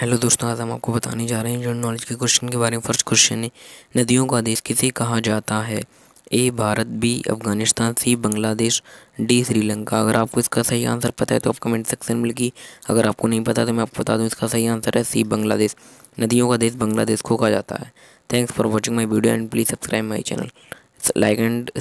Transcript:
hello दोस्तों आज हम आपको बताने जा रहे हैं जनरल नॉलेज के क्वेश्चन के बारे में फर्स्ट क्वेश्चन है नदियों का देश किसे कहा जाता है A Bharat B Afghanistan C Bangladesh D Sri Lanka अगर आपको इसका सही आंसर पता है तो आप कमेंट सेक्शन में लिखिए अगर आपको नहीं पता तो मैं आपको बता दूँ इसका सही आंसर है सी बांग्लादेश नदियों का देश बांग्लादेश को कहा जाता है thanks for watching my video and please subscribe my channel like and